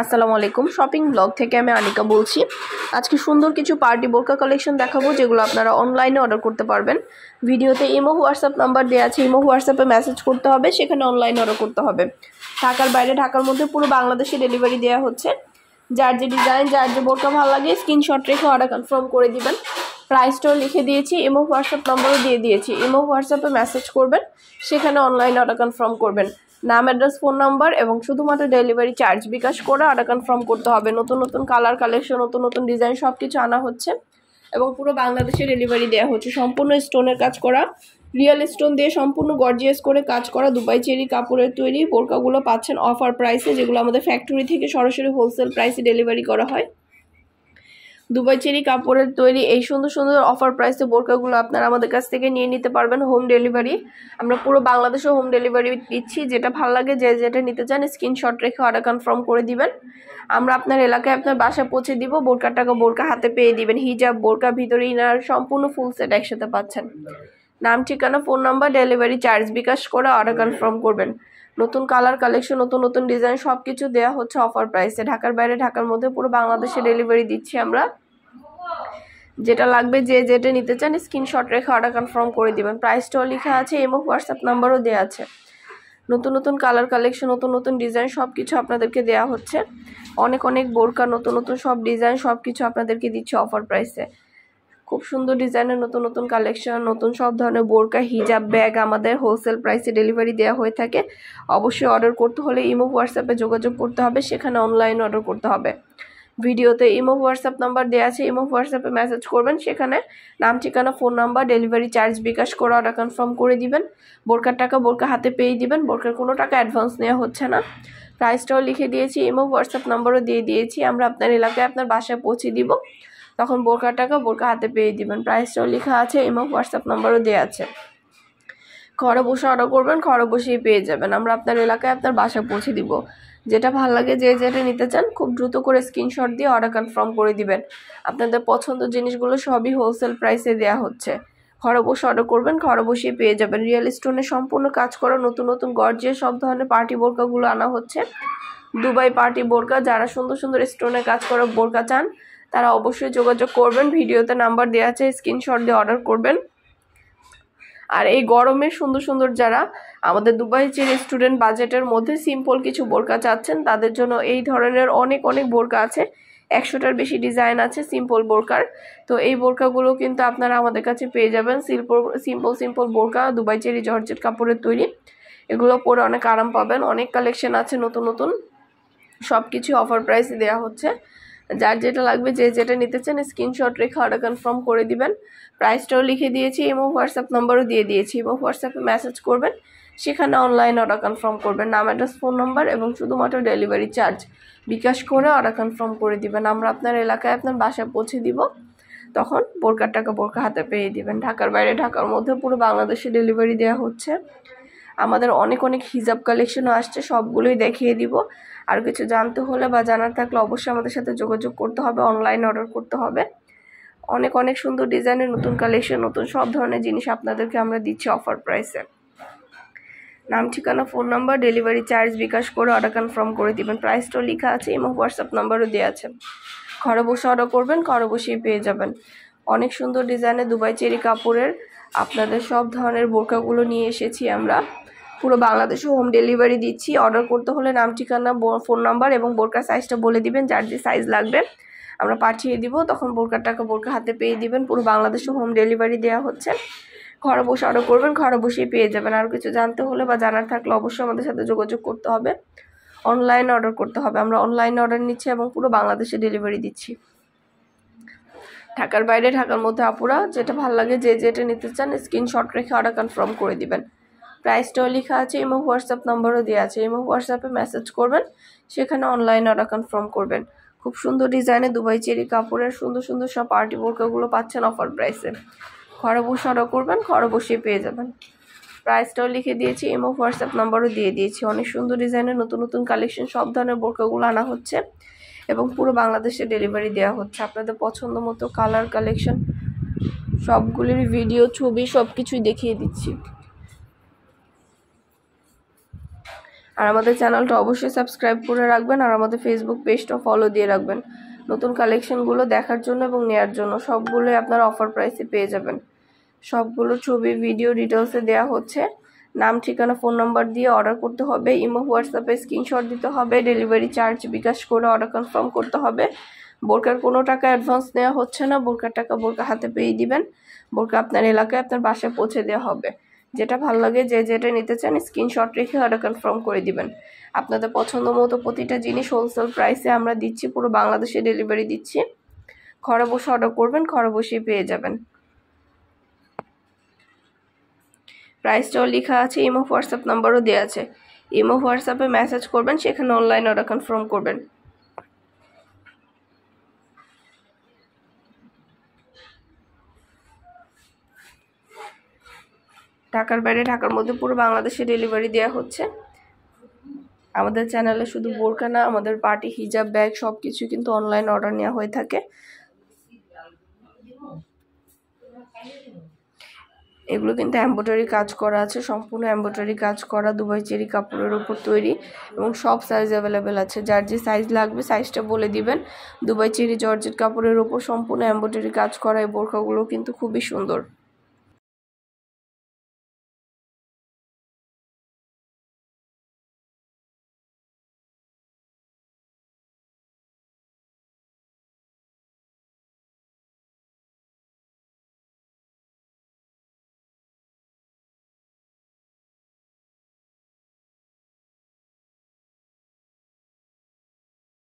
আসসালামু আলাইকুম shopping blog থেকে আমি আনিকা বলছি আজকে সুন্দর কিছু পার্টি বোরকা কালেকশন দেখাবো যেগুলো আপনারা অনলাইনে অর্ডার করতে পারবেন ভিডিওতে ইমো হোয়াটসঅ্যাপ নাম্বার দেওয়া আছে ইমো হোয়াটসঅ্যাপে মেসেজ করতে হবে সেখানে অনলাইনে অর্ডার করতে হবে ঢাকার বাইরে ঢাকার মধ্যে পুরো বাংলাদেশে ডেলিভারি দেওয়া হচ্ছে যার যে ডিজাইন যার যে বোরকা ভালো লাগে স্ক্রিনশট রেখে অর্ডার কনফার্ম করে দিবেন প্রাইসটাও লিখে দিয়েছি ইমো হোয়াটসঅ্যাপ নম্বরও দিয়ে দিয়েছি ইমো হোয়াটসঅ্যাপে মেসেজ করবেন সেখানে অনলাইনে অর্ডার কনফার্ম করবেন নাম অ্যাড্রেস ফোন নাম্বার এবং শুধুমাত্র ডেলিভারি চার্জ বিকাশ করে আটা কনফার্ম করতে হবে নতুন নতুন কালার কালেকশন নতুন নতুন ডিজাইন সব কিছু আনা হচ্ছে এবং পুরো বাংলাদেশে ডেলিভারি দেওয়া হচ্ছে সম্পূর্ণ স্টোনের কাজ করা রিয়েল স্টোন দিয়ে সম্পূর্ণ গর্জিয়াস করে কাজ করা দুবাই চেরি কাপড়ের তৈরি বোরকাগুলো পাচ্ছেন অফার প্রাইসে যেগুলো আমাদের ফ্যাক্টরি থেকে সরাসরি হোলসেল প্রাইসে ডেলিভারি করা হয় দুবাই চেরি কাপড়ের তৈরি এই সুন্দর সুন্দর অফার প্রাইসে বোরকাগুলো আপনারা আমাদের কাছ থেকে নিয়ে নিতে পারবেন হোম ডেলিভারি আমরা পুরো বাংলাদেশে হোম ডেলিভারি দিচ্ছি যেটা ভালো লাগে যে যেটা নিতে চান স্ক্রিনশট রেখে অর্ডার কনফার্ম করে দিবেন আমরা আপনার এলাকায় আপনার বাসা পৌঁছে দিব বোরকার টাকা বোরকা হাতে পেয়ে দিবেন হিজাব বোরকা ভিতরে ইনার সম্পূর্ণ ফুল সেট একসাথে পাচ্ছেন নাম ঠিকানা phone number delivery charge bKash করে অর্ডার কনফার্ম করবেন নতুন কালার কালেকশন নতুন নতুন ডিজাইন সব কিছু দেওয়া হচ্ছে অফার প্রাইসে ঢাকার বাইরে ঢাকার মধ্যে পুরো বাংলাদেশে ডেলিভারি দিচ্ছি আমরা যেটা লাগবে যে যেটা নিতে চান স্ক্রিনশট রেখে অর্ডার কনফার্ম করে দিবেন প্রাইসটাও লেখা আছে এবং হোয়াটসঅ্যাপ নাম্বারও দেওয়া আছে নতুন নতুন কালার কালেকশন নতুন নতুন ডিজাইন সব কিছু আপনাদেরকে দেওয়া হচ্ছে অনেক অনেক বোরকা নতুন নতুন সব ডিজাইন সব কিছু আপনাদেরকে দিচ্ছে অফার প্রাইসে খুব সুন্দর ডিজাইনের নতুন নতুন কালেকশন নতুন সব ধরনের বোরকা হিজাব ব্যাগ আমাদের হোলসেল প্রাইসে ডেলিভারি দেওয়া হয়ে থাকে অবশ্যই অর্ডার করতে হলে ইমো হোয়াটসঅ্যাপে যোগাযোগ করতে হবে সেখানে অনলাইন অর্ডার করতে হবে ভিডিওতে ইমো হোয়াটসঅ্যাপ নাম্বার দেওয়া আছে ইমো হোয়াটসঅ্যাপে মেসেজ করবেন সেখানে নাম ঠিকানা phone number delivery charge bKash করে অর্ডার কনফার্ম করে দিবেন বোরকার টাকা বোরকা হাতে পেয়ে দিবেন বোরকার কোনো টাকা অ্যাডভান্স নেওয়া হচ্ছে না প্রাইসটাও লিখে দিয়েছি ইমো হোয়াটসঅ্যাপ নাম্বারও দিয়ে দিয়েছি আমরা আপনার এলাকায় আপনার বাসায় পৌঁছে দিব তখন বোরকার টাকা বোরকা হাতে পেয়ে দিবেন প্রাইসটাও লেখা আছে এবং হোয়াটসঅ্যাপ নাম্বারও দেওয়া আছে ঘরে বসে অর্ডার করবেন ঘরে বসেই পেয়ে যাবেন আমরা আপনার এলাকায় আপনার বাসায় পৌঁছে দিব যেটা ভাল লাগে যে যেটা নিতে চান খুব দ্রুত করে স্ক্রিনশট দিয়ে অর্ডার কনফার্ম করে দিবেন আপনাদের পছন্দ জিনিসগুলো সবই হোলসেল প্রাইসে দেওয়া হচ্ছে ঘরে বসে অর্ডার করবেন ঘরে বসেই পেয়ে যাবেন রিয়েল স্টোনে সম্পূর্ণ কাজ করা নতুন নতুন গর্জিয়ে সব ধরনের পার্টি বোরকাগুলো আনা হচ্ছে দুবাই পার্টি বোরকা যারা সুন্দর সুন্দর স্টোনে কাজ করা বোরকা চান তারা অবশ্যই যোগাযোগ করবেন ভিডিওতে নাম্বার দেওয়া আছে স্ক্রিনশট দিয়ে অর্ডার করবেন আর এই গরমে সুন্দর সুন্দর যারা আমাদের দুবাই চেয়ে রেস্টুরেন্ট বাজেটের মধ্যে সিম্পল কিছু বোরকা চাচ্ছেন তাদের জন্য এই ধরনের অনেক অনেক বোরকা আছে একশোটার বেশি ডিজাইন আছে সিম্পল বোরকার তো এই বোরকাগুলো কিন্তু আপনারা আমাদের কাছে পেয়ে যাবেন সিম্পল সিম্পল সিম্পল বোরকা দুবাই চেরি জর্জেট কাপড়ের তৈরি এগুলো পরে অনেক আরাম পাবেন অনেক কালেকশন আছে নতুন নতুন সব কিছু অফার প্রাইসে দেওয়া হচ্ছে যার যেটা লাগবে যে যেটা নিতে চান স্ক্রিনশট রেখে অর্ডার কনফার্ম করে দিবেন প্রাইসটাও লিখে দিয়েছি এবং হোয়াটসঅ্যাপ নম্বরও দিয়ে দিয়েছি এবং হোয়াটসঅ্যাপে মেসেজ করবেন সেখানে অনলাইন অর্ডার কনফার্ম করবেন নাম অ্যাড্রেস ফোন নম্বর এবং শুধুমাত্র ডেলিভারি চার্জ বিকাশ করে অর্ডার কনফার্ম করে দিবেন আমরা আপনার এলাকায় আপনার বাসায় পৌঁছে দিব তখন বোরকার টাকা বোরকা হাতে পেয়ে দিবেন ঢাকার বাইরে ঢাকার মধ্যে পুরো বাংলাদেশে ডেলিভারি দেওয়া হচ্ছে আমাদের অনেক অনেক হিজাব কালেকশনও আসছে সবগুলোই দেখিয়ে দিব আর কিছু জানতে হলে বা জানার থাকলে অবশ্যই আমাদের সাথে যোগাযোগ করতে হবে অনলাইন অর্ডার করতে হবে অনেক অনেক সুন্দর ডিজাইনের নতুন কালেকশন নতুন সব ধরনের জিনিস আপনাদেরকে আমরা দিচ্ছি অফার প্রাইসে নাম ঠিকানা phone number delivery charge bKash করে অর্ডার কনফার্ম করে দিবেন প্রাইসটাও লেখা আছে এবং হোয়াটসঅ্যাপ নাম্বারও দেওয়া আছে ঘরে বসে অর্ডার করবেন ঘরে বসেই পেয়ে যাবেন অনেক সুন্দর ডিজাইনে দুবাই চেরি কাপড়ের আপনাদের সব ধরনের বোরকাগুলো নিয়ে এসেছি আমরা পুরো বাংলাদেশে হোম ডেলিভারি দিচ্ছি অর্ডার করতে হলে নাম ঠিকানা ফোন নাম্বার এবং বোরকার সাইজটা বলে দিবেন যার যে সাইজ লাগবে আমরা পাঠিয়ে দিব তখন বোরকার টাকা বোরকা হাতে পেয়ে দিবেন পুরো বাংলাদেশে হোম ডেলিভারি দেওয়া হচ্ছে ঘরে বসে অর্ডার করবেন ঘরে বসেই পেয়ে যাবেন আর কিছু জানতে হলে বা জানার থাকলে অবশ্যই আমাদের সাথে যোগাযোগ করতে হবে অনলাইন অর্ডার করতে হবে আমরা অনলাইন অর্ডার নিচ্ছি এবং পুরো বাংলাদেশে ডেলিভারি দিচ্ছি ঢাকার বাইরে ঢাকার মধ্যে আপুরা যেটা ভালো লাগে যে যেটা নিতে চান স্ক্রিনশট রেখে অর্ডার কনফার্ম করে দিবেন প্রাইসটাও লেখা আছে এবং হোয়াটসঅ্যাপ নম্বরও দেওয়া আছে এবং হোয়াটসঅ্যাপে মেসেজ করবেন সেখানে অনলাইন অর্ডার কনফার্ম করবেন খুব সুন্দর ডিজাইনে দুবাই চেরি কাপড়ের সুন্দর সুন্দর সব পার্টি বোর্কাগুলো পাচ্ছেন অফার প্রাইসে ঘরে বসে অর্ডার করবেন ঘরে বসিয়ে পেয়ে যাবেন প্রাইসটাও লিখে দিয়েছি এবং হোয়াটসঅ্যাপ নাম্বারও দিয়ে দিয়েছি অনেক সুন্দর ডিজাইনের নতুন নতুন কালেকশন সব ধরনের বোরকাগুলো আনা হচ্ছে এবং পুরো বাংলাদেশে ডেলিভারি দেওয়া হচ্ছে আপনাদের পছন্দ মতো কালার কালেকশন সবগুলির ভিডিও ছবি সব কিছুই দেখিয়ে দিচ্ছি আর আমাদের চ্যানেলটা অবশ্যই সাবস্ক্রাইব করে রাখবেন আর আমাদের ফেসবুক পেজটা ফলো দিয়ে রাখবেন নতুন কালেকশনগুলো দেখার জন্য এবং নেয়ার জন্য সবগুলোই আপনার অফার প্রাইসে পেয়ে যাবেন সবগুলো ছবি ভিডিও ডিটেলসে দেয়া হচ্ছে নাম ঠিকানা ফোন নম্বর দিয়ে অর্ডার করতে হবে ইমো হোয়াটসঅ্যাপে স্ক্রিনশট দিতে হবে ডেলিভারি চার্জ বিকাশ করে অর্ডার কনফার্ম করতে হবে বোরকার কোনো টাকা অ্যাডভান্স নেওয়া হচ্ছে না বোরকার টাকা বোরকা হাতে পেয়ে দিবেন বোরকা আপনার এলাকায় আপনার বাসায় পৌঁছে দেওয়া হবে যেটা ভালো লাগে যে যেটা নিতে চান স্ক্রিনশট রেখে অর্ডার কনফার্ম করে দিবেন আপনাদের পছন্দ মতো প্রতিটা জিনিস হোলসেল প্রাইসে আমরা দিচ্ছি পুরো বাংলাদেশে ডেলিভারি দিচ্ছি ঘরে বসে অর্ডার করবেন ঘরে বসেই পেয়ে যাবেন প্রাইসটাও লেখা আছে ইমো হোয়াটসঅ্যাপ নাম্বারও দেওয়া আছে ইমো হোয়াটসঅ্যাপে মেসেজ করবেন সেখানে অনলাইন অর্ডার কনফার্ম করবেন ঢাকার বাইরে ঢাকার মধ্যে পুরো বাংলাদেশে ডেলিভারি দেওয়া হচ্ছে আমাদের চ্যানেলে শুধু বোরখা না আমাদের পার্টি হিজাব ব্যাগ সব কিছু কিন্তু অনলাইন অর্ডার নেওয়া হয়ে থাকে এগুলো কিন্তু এম্ব্রয়ডারি কাজ করা আছে সম্পূর্ণ এম্ব্রয়ডারি কাজ করা দুবাই চেরি কাপড়ের উপর তৈরি এবং সব সাইজ অ্যাভেলেবেল আছে যার যে সাইজ লাগবে সাইজটা বলে দিবেন দুবাই চেরি জর্জেট কাপড়ের উপর সম্পূর্ণ এম্ব্রয়ডারি কাজ করা এই বোরখাগুলো কিন্তু খুবই সুন্দর